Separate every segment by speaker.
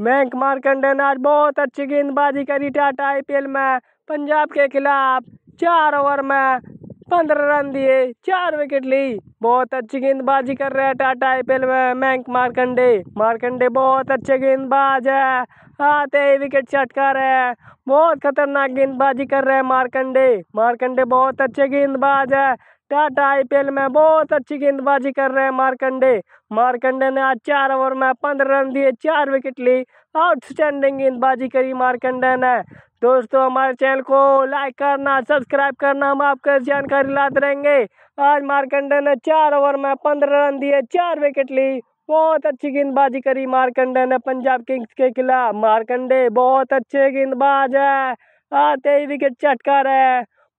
Speaker 1: मैंक मार्कंडे ने आज बहुत अच्छी गेंदबाजी करी टाटा आईपीएल में पंजाब के खिलाफ चार ओवर में पंद्रह रन दिए चार विकेट ली बहुत अच्छी गेंदबाजी कर रहे हैं टाटा आईपीएल में मैंक मार्कंडे मार्कंडे बहुत अच्छे गेंदबाज है आते ही विकेट चटका रहे हैं बहुत खतरनाक गेंदबाजी कर रहे हैं मार्कंडे मार्कंडे बहुत अच्छे गेंदबाज है घाटा आईपीएल में बहुत अच्छी गेंदबाजी कर रहे हैं मारकंडे मारकंडे ने आज चार ओवर में पंद्रह रन दिए चार विकेट ली आउटस्टैंडिंग गेंदबाजी करी मारकंडे ने दोस्तों हमारे चैनल को लाइक करना सब्सक्राइब करना हम आपको जानकारी लाते रहेंगे आज मारकंडे ने चार ओवर में पंद्रह रन दिए चार विकेट ली बहुत अच्छी गेंदबाजी करी मारकंडे ने पंजाब किंग्स के खिलाफ मारकंडे बहुत अच्छे गेंदबाज है आते ही विकेट चटका रहे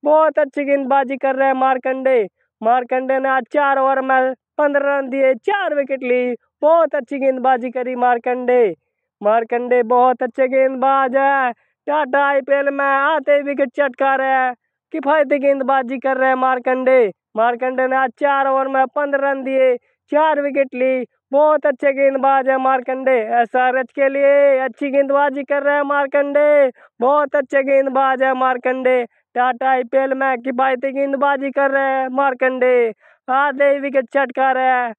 Speaker 1: बहुत अच्छी गेंदबाजी कर रहे हैं मारकंडे मारकंडे ने आज चार ओवर में पंद्रह रन दिए चार विकेट ली बहुत अच्छी गेंदबाजी करी मारकंडे मारकंडे बहुत अच्छे गेंदबाज है टाटा आईपीएल में आते विकेट चटका रहे हैं किफायती गेंदबाजी कर रहे हैं मारकंडे मारकंडे ने आज चार ओवर में पंद्रह रन दिए चार विकेट ली बहुत अच्छे गेंदबाज है मार्कंडे एच के लिए अच्छी गेंदबाजी कर रहे हैं मार्कंडे बहुत अच्छे गेंदबाज है Markande Tata I P L में किफायती गेंदबाजी कर रहे हैं मार्कंडे आधे विकेट चटका रहे हैं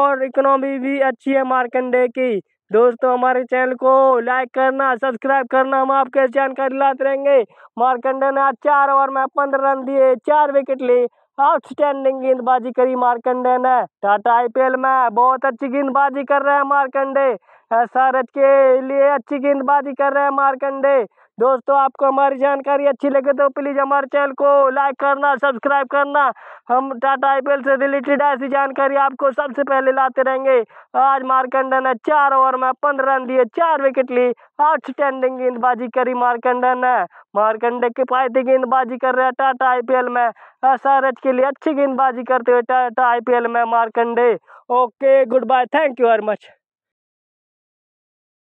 Speaker 1: और इकोनॉमी भी अच्छी है मार्कंडे की दोस्तों हमारे चैनल को लाइक करना सब्सक्राइब करना हम आपके जानकारी लाते रहेंगे मार्कंडे ने आज चार ओवर में पंद्रह रन दिए चार विकेट लिए आउटस्टैंडिंग गेंदबाजी करी मार्कंडे ने टाटा आईपीएल में बहुत अच्छी गेंदबाजी कर रहे हैं मार्कंडे एसआरएच के लिए अच्छी गेंदबाजी कर रहे हैं मार्कंडे दोस्तों आपको हमारी जानकारी अच्छी लगे तो प्लीज़ हमारे चैनल को लाइक करना सब्सक्राइब करना हम टाटा आई से रिलेटेड ऐसी जानकारी आपको सबसे पहले लाते रहेंगे आज मार्कंडा ने चार ओवर में पंद्रह रन दिए चार विकेट ली आउटस्टैंडिंग गेंदबाजी करी मार्कंडा ने मार्कंडे के फायदे गेंदबाजी कर रहे हैं टाटा आईपीएल में एच के लिए अच्छी गेंदबाजी करते हुए टाटा आईपीएल में Markande okay good bye thank you very much